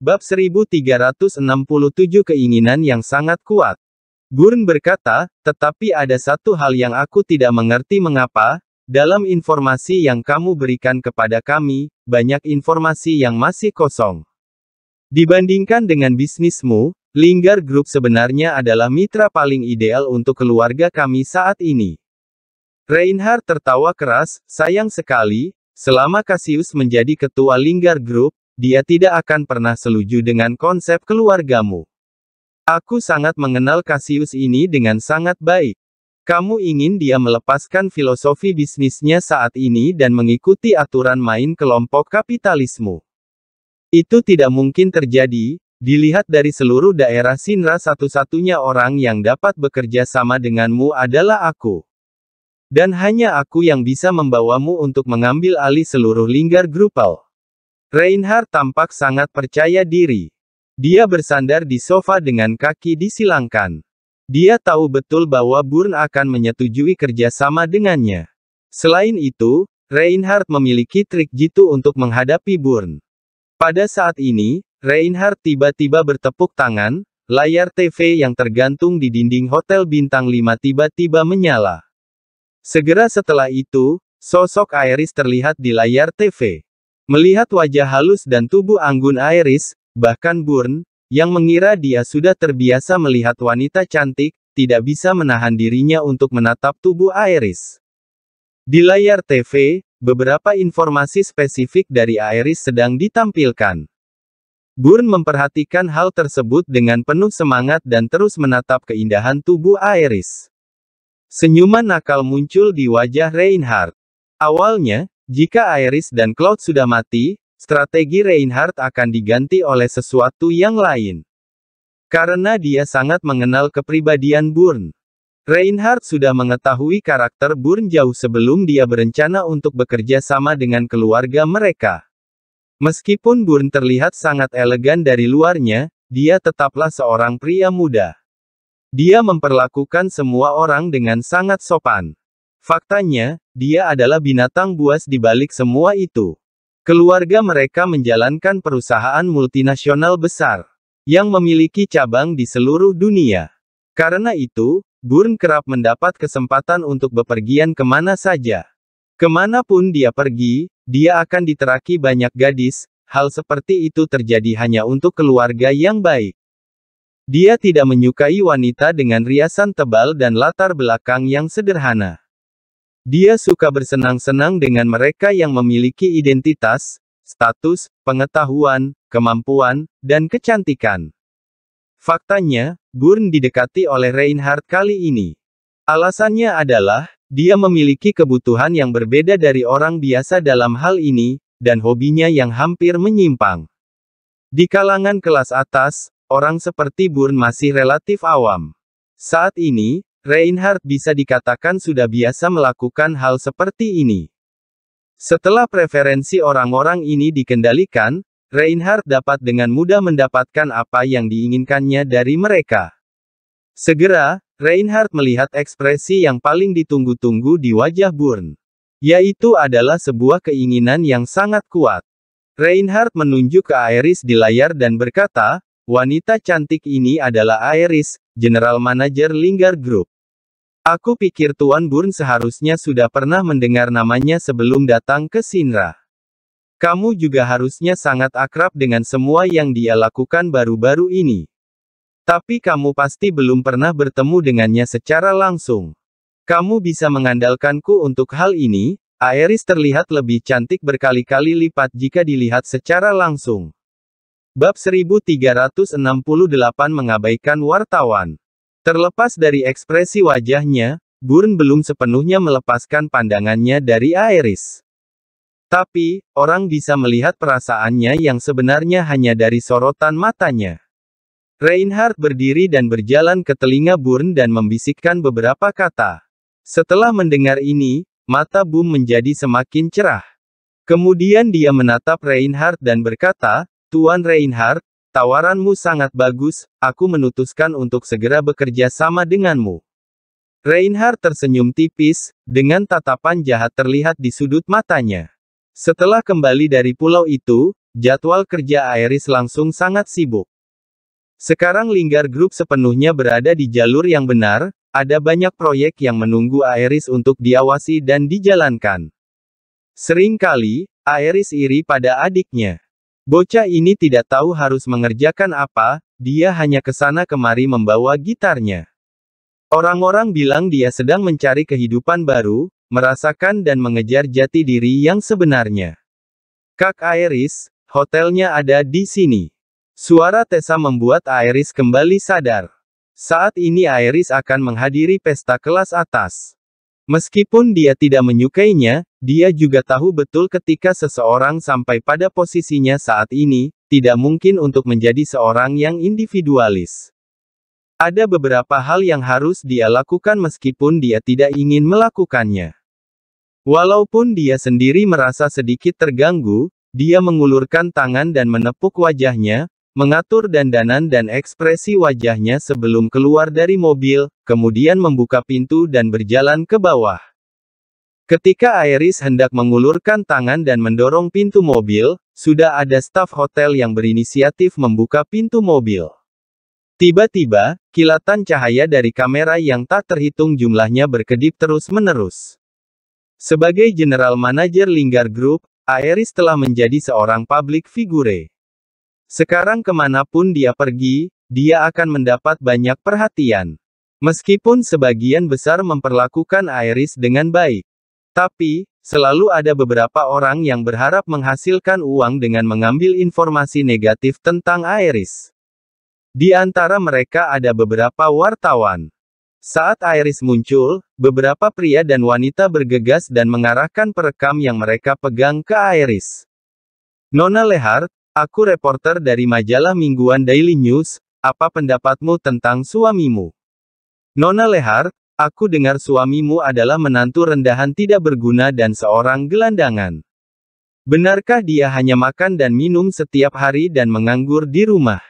Bab 1367 Keinginan yang sangat kuat. Gurn berkata, tetapi ada satu hal yang aku tidak mengerti mengapa, dalam informasi yang kamu berikan kepada kami, banyak informasi yang masih kosong. Dibandingkan dengan bisnismu, Linggar Group sebenarnya adalah mitra paling ideal untuk keluarga kami saat ini. Reinhard tertawa keras, sayang sekali, selama Cassius menjadi ketua Linggar Group, dia tidak akan pernah seluju dengan konsep keluargamu. Aku sangat mengenal Cassius ini dengan sangat baik. Kamu ingin dia melepaskan filosofi bisnisnya saat ini dan mengikuti aturan main kelompok kapitalismu? Itu tidak mungkin terjadi, dilihat dari seluruh daerah Sinra satu-satunya orang yang dapat bekerja sama denganmu adalah aku. Dan hanya aku yang bisa membawamu untuk mengambil alih seluruh linggar grupal. Reinhard tampak sangat percaya diri. Dia bersandar di sofa dengan kaki disilangkan. Dia tahu betul bahwa Burn akan menyetujui kerjasama dengannya. Selain itu, Reinhard memiliki trik jitu untuk menghadapi Burn. Pada saat ini, Reinhard tiba-tiba bertepuk tangan, layar TV yang tergantung di dinding Hotel Bintang 5 tiba-tiba menyala. Segera setelah itu, sosok Iris terlihat di layar TV. Melihat wajah halus dan tubuh anggun Iris, bahkan Burn, yang mengira dia sudah terbiasa melihat wanita cantik, tidak bisa menahan dirinya untuk menatap tubuh Iris. Di layar TV, beberapa informasi spesifik dari Iris sedang ditampilkan. Burn memperhatikan hal tersebut dengan penuh semangat dan terus menatap keindahan tubuh Iris. Senyuman nakal muncul di wajah Reinhardt. Awalnya, jika Iris dan Cloud sudah mati, strategi Reinhardt akan diganti oleh sesuatu yang lain. Karena dia sangat mengenal kepribadian Burn. Reinhardt sudah mengetahui karakter Burn jauh sebelum dia berencana untuk bekerja sama dengan keluarga mereka. Meskipun Burn terlihat sangat elegan dari luarnya, dia tetaplah seorang pria muda. Dia memperlakukan semua orang dengan sangat sopan. Faktanya, dia adalah binatang buas di balik semua itu. Keluarga mereka menjalankan perusahaan multinasional besar yang memiliki cabang di seluruh dunia. Karena itu, Burn kerap mendapat kesempatan untuk bepergian kemana saja. Kemanapun dia pergi, dia akan diteraki banyak gadis, hal seperti itu terjadi hanya untuk keluarga yang baik. Dia tidak menyukai wanita dengan riasan tebal dan latar belakang yang sederhana. Dia suka bersenang-senang dengan mereka yang memiliki identitas, status, pengetahuan, kemampuan, dan kecantikan. Faktanya, Burn didekati oleh Reinhardt kali ini. Alasannya adalah, dia memiliki kebutuhan yang berbeda dari orang biasa dalam hal ini, dan hobinya yang hampir menyimpang. Di kalangan kelas atas, orang seperti Burn masih relatif awam. Saat ini, Reinhardt bisa dikatakan sudah biasa melakukan hal seperti ini. Setelah preferensi orang-orang ini dikendalikan, Reinhardt dapat dengan mudah mendapatkan apa yang diinginkannya dari mereka. Segera, Reinhardt melihat ekspresi yang paling ditunggu-tunggu di wajah Burn. Yaitu adalah sebuah keinginan yang sangat kuat. Reinhardt menunjuk ke Iris di layar dan berkata, wanita cantik ini adalah Iris, General Manager Linggar Group. Aku pikir Tuan Burn seharusnya sudah pernah mendengar namanya sebelum datang ke Sinra. Kamu juga harusnya sangat akrab dengan semua yang dia lakukan baru-baru ini. Tapi kamu pasti belum pernah bertemu dengannya secara langsung. Kamu bisa mengandalkanku untuk hal ini, Aeris terlihat lebih cantik berkali-kali lipat jika dilihat secara langsung. Bab 1368 mengabaikan wartawan. Terlepas dari ekspresi wajahnya, Burn belum sepenuhnya melepaskan pandangannya dari Aeris. Tapi, orang bisa melihat perasaannya yang sebenarnya hanya dari sorotan matanya. Reinhardt berdiri dan berjalan ke telinga Burn dan membisikkan beberapa kata. Setelah mendengar ini, mata Boom menjadi semakin cerah. Kemudian dia menatap Reinhardt dan berkata, Tuan Reinhardt, tawaranmu sangat bagus, aku menutuskan untuk segera bekerja sama denganmu. Reinhardt tersenyum tipis, dengan tatapan jahat terlihat di sudut matanya. Setelah kembali dari pulau itu, jadwal kerja Iris langsung sangat sibuk. Sekarang Linggar Group sepenuhnya berada di jalur yang benar, ada banyak proyek yang menunggu Iris untuk diawasi dan dijalankan. Seringkali, Iris iri pada adiknya. Bocah ini tidak tahu harus mengerjakan apa, dia hanya kesana kemari membawa gitarnya. Orang-orang bilang dia sedang mencari kehidupan baru, merasakan dan mengejar jati diri yang sebenarnya. Kak Iris, hotelnya ada di sini. Suara Tessa membuat Iris kembali sadar. Saat ini Iris akan menghadiri pesta kelas atas. Meskipun dia tidak menyukainya, dia juga tahu betul ketika seseorang sampai pada posisinya saat ini, tidak mungkin untuk menjadi seorang yang individualis. Ada beberapa hal yang harus dia lakukan meskipun dia tidak ingin melakukannya. Walaupun dia sendiri merasa sedikit terganggu, dia mengulurkan tangan dan menepuk wajahnya, mengatur dandanan dan ekspresi wajahnya sebelum keluar dari mobil, kemudian membuka pintu dan berjalan ke bawah. Ketika Iris hendak mengulurkan tangan dan mendorong pintu mobil, sudah ada staf hotel yang berinisiatif membuka pintu mobil. Tiba-tiba, kilatan cahaya dari kamera yang tak terhitung jumlahnya berkedip terus-menerus. Sebagai General Manager Linggar Group, Iris telah menjadi seorang public figure. Sekarang kemanapun dia pergi, dia akan mendapat banyak perhatian. Meskipun sebagian besar memperlakukan Iris dengan baik, tapi, selalu ada beberapa orang yang berharap menghasilkan uang dengan mengambil informasi negatif tentang Iris. Di antara mereka ada beberapa wartawan. Saat Iris muncul, beberapa pria dan wanita bergegas dan mengarahkan perekam yang mereka pegang ke Iris. Nona Lehar, aku reporter dari majalah mingguan Daily News, apa pendapatmu tentang suamimu? Nona Lehar? Aku dengar suamimu adalah menantu rendahan tidak berguna dan seorang gelandangan. Benarkah dia hanya makan dan minum setiap hari dan menganggur di rumah?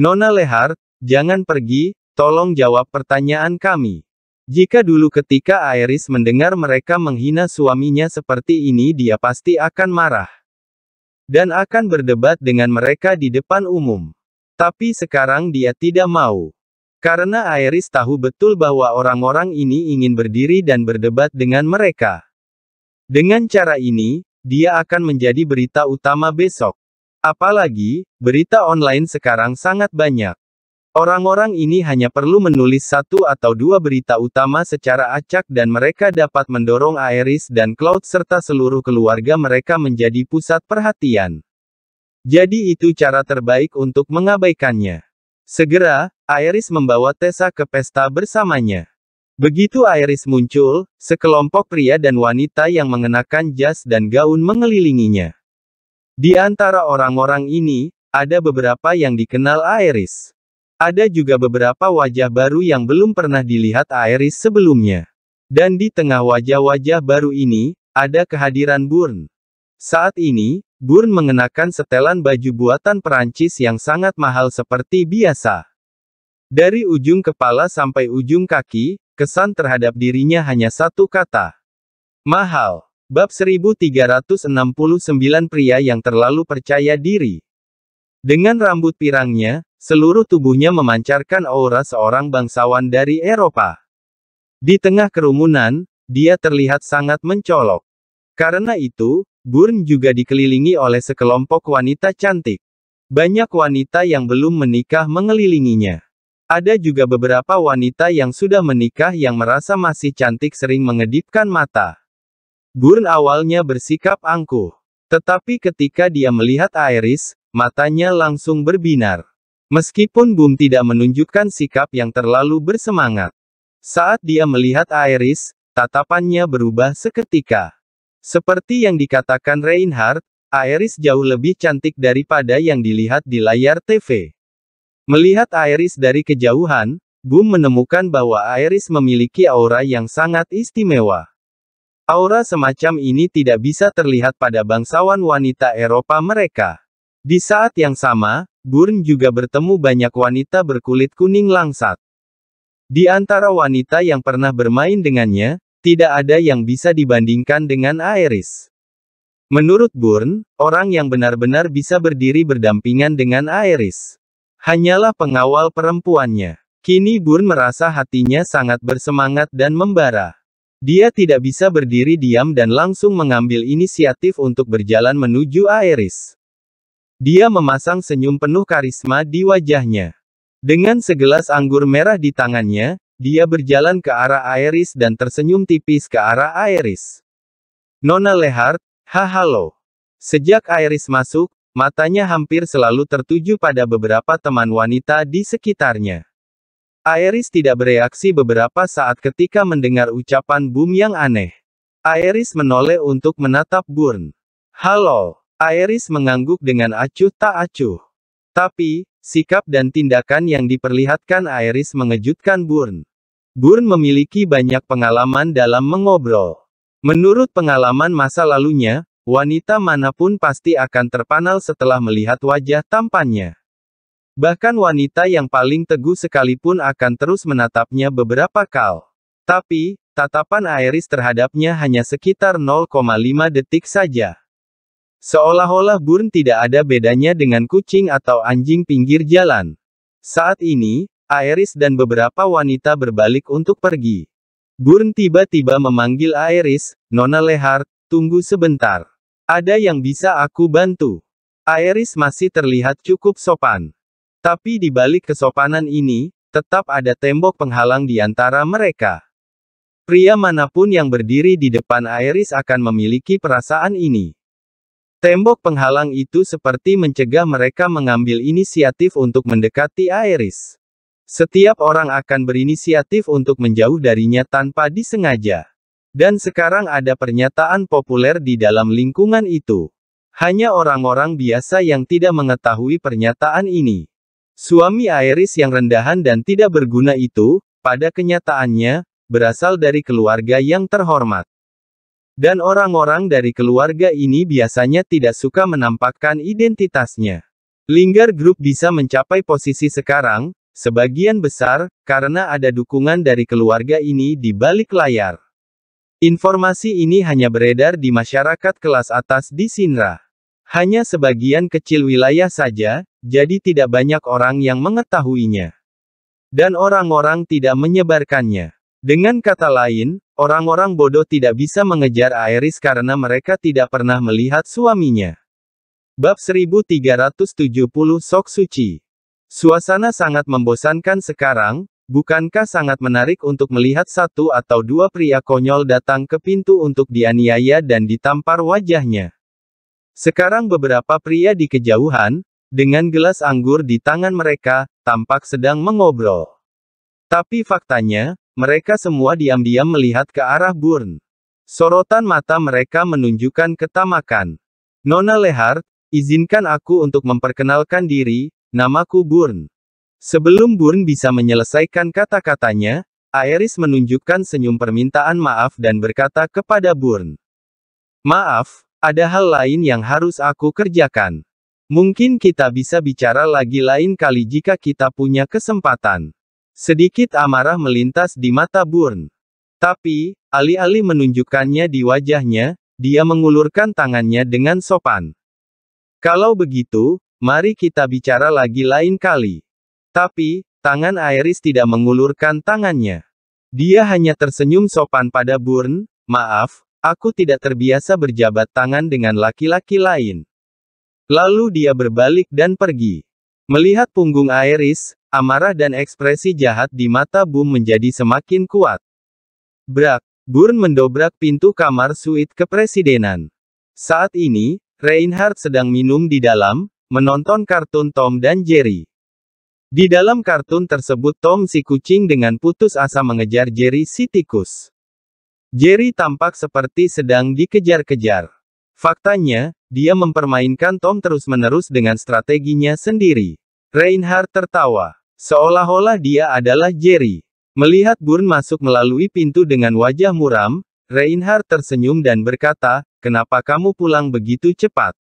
Nona Lehar, jangan pergi, tolong jawab pertanyaan kami. Jika dulu ketika Iris mendengar mereka menghina suaminya seperti ini dia pasti akan marah. Dan akan berdebat dengan mereka di depan umum. Tapi sekarang dia tidak mau. Karena Iris tahu betul bahwa orang-orang ini ingin berdiri dan berdebat dengan mereka. Dengan cara ini, dia akan menjadi berita utama besok. Apalagi, berita online sekarang sangat banyak. Orang-orang ini hanya perlu menulis satu atau dua berita utama secara acak dan mereka dapat mendorong Iris dan Cloud serta seluruh keluarga mereka menjadi pusat perhatian. Jadi itu cara terbaik untuk mengabaikannya. Segera, Iris membawa Tessa ke pesta bersamanya. Begitu Iris muncul, sekelompok pria dan wanita yang mengenakan jas dan gaun mengelilinginya. Di antara orang-orang ini, ada beberapa yang dikenal Iris. Ada juga beberapa wajah baru yang belum pernah dilihat Iris sebelumnya. Dan di tengah wajah-wajah baru ini, ada kehadiran Burn. Saat ini, Burn mengenakan setelan baju buatan Perancis yang sangat mahal seperti biasa. Dari ujung kepala sampai ujung kaki, kesan terhadap dirinya hanya satu kata. Mahal. Bab 1369 pria yang terlalu percaya diri. Dengan rambut pirangnya, seluruh tubuhnya memancarkan aura seorang bangsawan dari Eropa. Di tengah kerumunan, dia terlihat sangat mencolok. Karena itu, Burn juga dikelilingi oleh sekelompok wanita cantik. Banyak wanita yang belum menikah mengelilinginya. Ada juga beberapa wanita yang sudah menikah yang merasa masih cantik sering mengedipkan mata. Burn awalnya bersikap angkuh. Tetapi ketika dia melihat Iris, matanya langsung berbinar. Meskipun Boom tidak menunjukkan sikap yang terlalu bersemangat. Saat dia melihat Iris, tatapannya berubah seketika. Seperti yang dikatakan Reinhardt, Iris jauh lebih cantik daripada yang dilihat di layar TV. Melihat Iris dari kejauhan, Boom menemukan bahwa Iris memiliki aura yang sangat istimewa. Aura semacam ini tidak bisa terlihat pada bangsawan wanita Eropa mereka. Di saat yang sama, Burn juga bertemu banyak wanita berkulit kuning langsat. Di antara wanita yang pernah bermain dengannya, tidak ada yang bisa dibandingkan dengan Iris. Menurut Burn, orang yang benar-benar bisa berdiri berdampingan dengan Iris. Hanyalah pengawal perempuannya. Kini Burn merasa hatinya sangat bersemangat dan membara. Dia tidak bisa berdiri diam dan langsung mengambil inisiatif untuk berjalan menuju Aeris. Dia memasang senyum penuh karisma di wajahnya. Dengan segelas anggur merah di tangannya, dia berjalan ke arah Aeris dan tersenyum tipis ke arah Aeris. Nona Lehart, ha halo. Sejak Aeris masuk, Matanya hampir selalu tertuju pada beberapa teman wanita di sekitarnya. Aeris tidak bereaksi beberapa saat ketika mendengar ucapan Bum yang aneh. Aeris menoleh untuk menatap Burn. Halo, Aeris mengangguk dengan acuh tak acuh. Tapi, sikap dan tindakan yang diperlihatkan Aeris mengejutkan Burn. Burn memiliki banyak pengalaman dalam mengobrol. Menurut pengalaman masa lalunya, Wanita manapun pasti akan terpanal setelah melihat wajah tampannya. Bahkan wanita yang paling teguh sekalipun akan terus menatapnya beberapa kal. Tapi, tatapan Iris terhadapnya hanya sekitar 0,5 detik saja. Seolah-olah Burn tidak ada bedanya dengan kucing atau anjing pinggir jalan. Saat ini, Iris dan beberapa wanita berbalik untuk pergi. Burn tiba-tiba memanggil Iris, Nona Lehar, tunggu sebentar. Ada yang bisa aku bantu? Aeris masih terlihat cukup sopan. Tapi di balik kesopanan ini, tetap ada tembok penghalang di antara mereka. Pria manapun yang berdiri di depan Aeris akan memiliki perasaan ini. Tembok penghalang itu seperti mencegah mereka mengambil inisiatif untuk mendekati Aeris. Setiap orang akan berinisiatif untuk menjauh darinya tanpa disengaja. Dan sekarang ada pernyataan populer di dalam lingkungan itu. Hanya orang-orang biasa yang tidak mengetahui pernyataan ini. Suami Iris yang rendahan dan tidak berguna itu, pada kenyataannya, berasal dari keluarga yang terhormat. Dan orang-orang dari keluarga ini biasanya tidak suka menampakkan identitasnya. Linggar Group bisa mencapai posisi sekarang, sebagian besar, karena ada dukungan dari keluarga ini di balik layar. Informasi ini hanya beredar di masyarakat kelas atas di Sinra. Hanya sebagian kecil wilayah saja, jadi tidak banyak orang yang mengetahuinya. Dan orang-orang tidak menyebarkannya. Dengan kata lain, orang-orang bodoh tidak bisa mengejar Aeris karena mereka tidak pernah melihat suaminya. Bab 1370 Sok Suci Suasana sangat membosankan sekarang, Bukankah sangat menarik untuk melihat satu atau dua pria konyol datang ke pintu untuk dianiaya dan ditampar wajahnya? Sekarang beberapa pria di kejauhan, dengan gelas anggur di tangan mereka, tampak sedang mengobrol. Tapi faktanya, mereka semua diam-diam melihat ke arah Burn. Sorotan mata mereka menunjukkan ketamakan. Nona Lehart, izinkan aku untuk memperkenalkan diri, namaku Burn. Sebelum Burn bisa menyelesaikan kata-katanya, Aeris menunjukkan senyum permintaan maaf dan berkata kepada Burn. Maaf, ada hal lain yang harus aku kerjakan. Mungkin kita bisa bicara lagi lain kali jika kita punya kesempatan. Sedikit amarah melintas di mata Burn. Tapi, alih-alih menunjukkannya di wajahnya, dia mengulurkan tangannya dengan sopan. Kalau begitu, mari kita bicara lagi lain kali. Tapi, tangan Aeris tidak mengulurkan tangannya. Dia hanya tersenyum sopan pada Burn, maaf, aku tidak terbiasa berjabat tangan dengan laki-laki lain. Lalu dia berbalik dan pergi. Melihat punggung Aeris, amarah dan ekspresi jahat di mata Boom menjadi semakin kuat. Brak, Burn mendobrak pintu kamar suite kepresidenan. Saat ini, Reinhardt sedang minum di dalam, menonton kartun Tom dan Jerry. Di dalam kartun tersebut Tom si kucing dengan putus asa mengejar Jerry si tikus. Jerry tampak seperti sedang dikejar-kejar. Faktanya, dia mempermainkan Tom terus-menerus dengan strateginya sendiri. Reinhardt tertawa. Seolah-olah dia adalah Jerry. Melihat Burn masuk melalui pintu dengan wajah muram, Reinhardt tersenyum dan berkata, kenapa kamu pulang begitu cepat?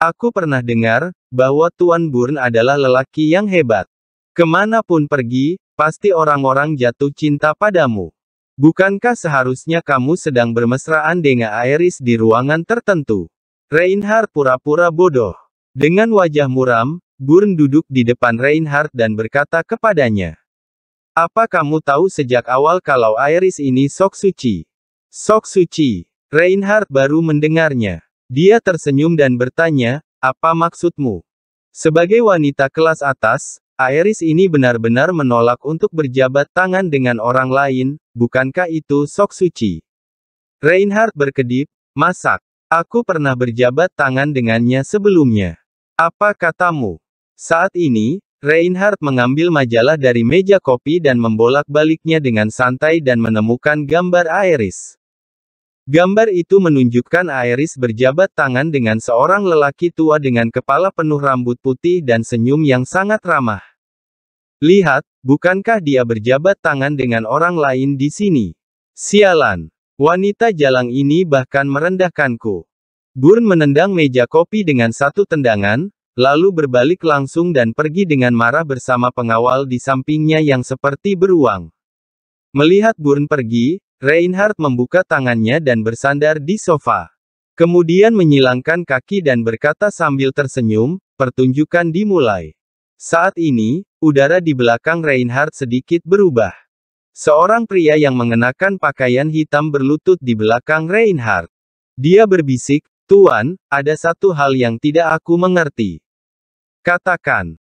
Aku pernah dengar, bahwa Tuan Burn adalah lelaki yang hebat. Kemanapun pergi, pasti orang-orang jatuh cinta padamu. Bukankah seharusnya kamu sedang bermesraan dengan Iris di ruangan tertentu? Reinhardt pura-pura bodoh. Dengan wajah muram, Burn duduk di depan Reinhardt dan berkata kepadanya. Apa kamu tahu sejak awal kalau Iris ini sok suci? Sok suci. Reinhardt baru mendengarnya. Dia tersenyum dan bertanya, apa maksudmu? Sebagai wanita kelas atas, Aeris ini benar-benar menolak untuk berjabat tangan dengan orang lain, bukankah itu sok suci? Reinhardt berkedip, masak. Aku pernah berjabat tangan dengannya sebelumnya. Apa katamu? Saat ini, Reinhardt mengambil majalah dari meja kopi dan membolak-baliknya dengan santai dan menemukan gambar Aeris. Gambar itu menunjukkan Aeris berjabat tangan dengan seorang lelaki tua dengan kepala penuh rambut putih dan senyum yang sangat ramah. Lihat, bukankah dia berjabat tangan dengan orang lain di sini? Sialan. Wanita jalang ini bahkan merendahkanku. Burn menendang meja kopi dengan satu tendangan, lalu berbalik langsung dan pergi dengan marah bersama pengawal di sampingnya yang seperti beruang. Melihat Burn pergi, Reinhard membuka tangannya dan bersandar di sofa. Kemudian menyilangkan kaki dan berkata sambil tersenyum, pertunjukan dimulai. Saat ini, udara di belakang Reinhardt sedikit berubah. Seorang pria yang mengenakan pakaian hitam berlutut di belakang Reinhardt. Dia berbisik, Tuan, ada satu hal yang tidak aku mengerti. Katakan,